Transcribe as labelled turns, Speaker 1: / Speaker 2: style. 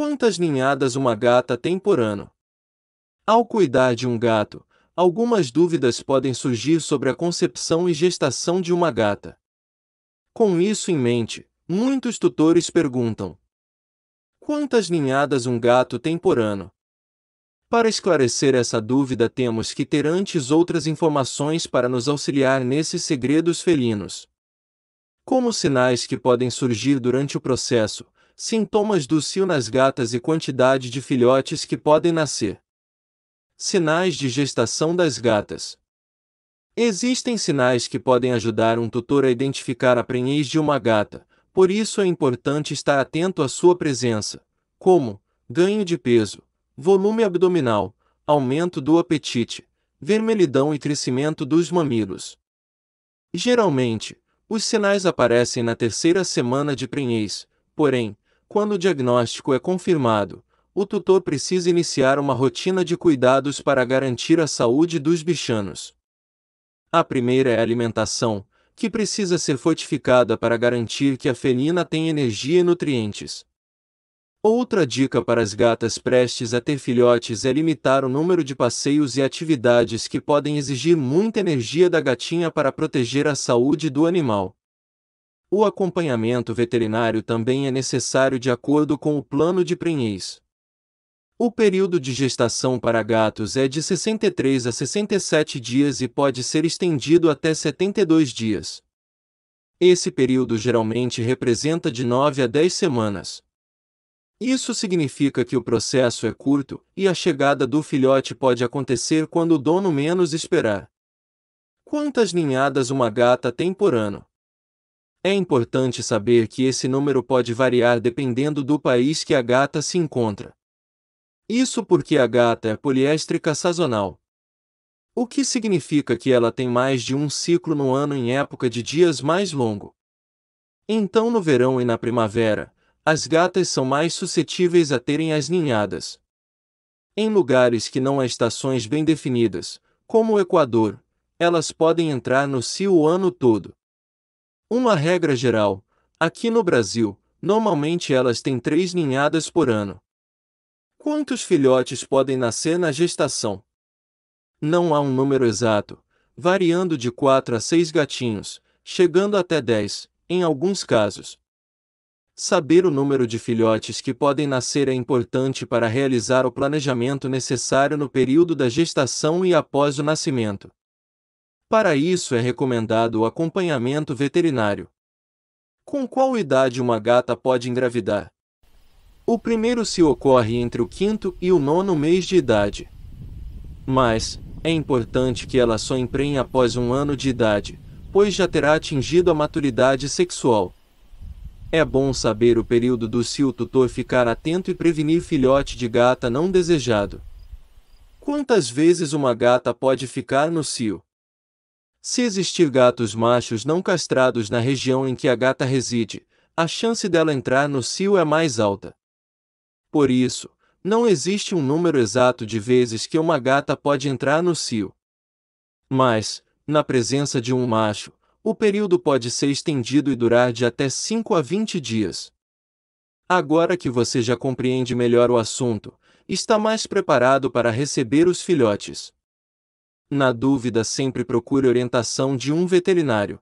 Speaker 1: Quantas ninhadas uma gata tem por ano? Ao cuidar de um gato, algumas dúvidas podem surgir sobre a concepção e gestação de uma gata. Com isso em mente, muitos tutores perguntam: Quantas ninhadas um gato tem por ano? Para esclarecer essa dúvida, temos que ter antes outras informações para nos auxiliar nesses segredos felinos. Como sinais que podem surgir durante o processo, Sintomas do cio nas gatas e quantidade de filhotes que podem nascer. Sinais de gestação das gatas. Existem sinais que podem ajudar um tutor a identificar a prenhez de uma gata, por isso é importante estar atento à sua presença, como ganho de peso, volume abdominal, aumento do apetite, vermelhidão e crescimento dos mamilos. Geralmente, os sinais aparecem na terceira semana de prenhez, porém, quando o diagnóstico é confirmado, o tutor precisa iniciar uma rotina de cuidados para garantir a saúde dos bichanos. A primeira é a alimentação, que precisa ser fortificada para garantir que a felina tem energia e nutrientes. Outra dica para as gatas prestes a ter filhotes é limitar o número de passeios e atividades que podem exigir muita energia da gatinha para proteger a saúde do animal. O acompanhamento veterinário também é necessário de acordo com o plano de prenhez. O período de gestação para gatos é de 63 a 67 dias e pode ser estendido até 72 dias. Esse período geralmente representa de 9 a 10 semanas. Isso significa que o processo é curto e a chegada do filhote pode acontecer quando o dono menos esperar. Quantas ninhadas uma gata tem por ano? É importante saber que esse número pode variar dependendo do país que a gata se encontra. Isso porque a gata é poliéstrica sazonal. O que significa que ela tem mais de um ciclo no ano em época de dias mais longo. Então, no verão e na primavera, as gatas são mais suscetíveis a terem as ninhadas. Em lugares que não há estações bem definidas, como o Equador, elas podem entrar no cio o ano todo. Uma regra geral, aqui no Brasil, normalmente elas têm três ninhadas por ano. Quantos filhotes podem nascer na gestação? Não há um número exato, variando de 4 a 6 gatinhos, chegando até 10, em alguns casos. Saber o número de filhotes que podem nascer é importante para realizar o planejamento necessário no período da gestação e após o nascimento. Para isso é recomendado o acompanhamento veterinário. Com qual idade uma gata pode engravidar? O primeiro se ocorre entre o quinto e o nono mês de idade. Mas, é importante que ela só emprenhe após um ano de idade, pois já terá atingido a maturidade sexual. É bom saber o período do se o tutor ficar atento e prevenir filhote de gata não desejado. Quantas vezes uma gata pode ficar no cio? Se existir gatos machos não castrados na região em que a gata reside, a chance dela entrar no cio é mais alta. Por isso, não existe um número exato de vezes que uma gata pode entrar no cio. Mas, na presença de um macho, o período pode ser estendido e durar de até 5 a 20 dias. Agora que você já compreende melhor o assunto, está mais preparado para receber os filhotes na dúvida sempre procure orientação de um veterinário.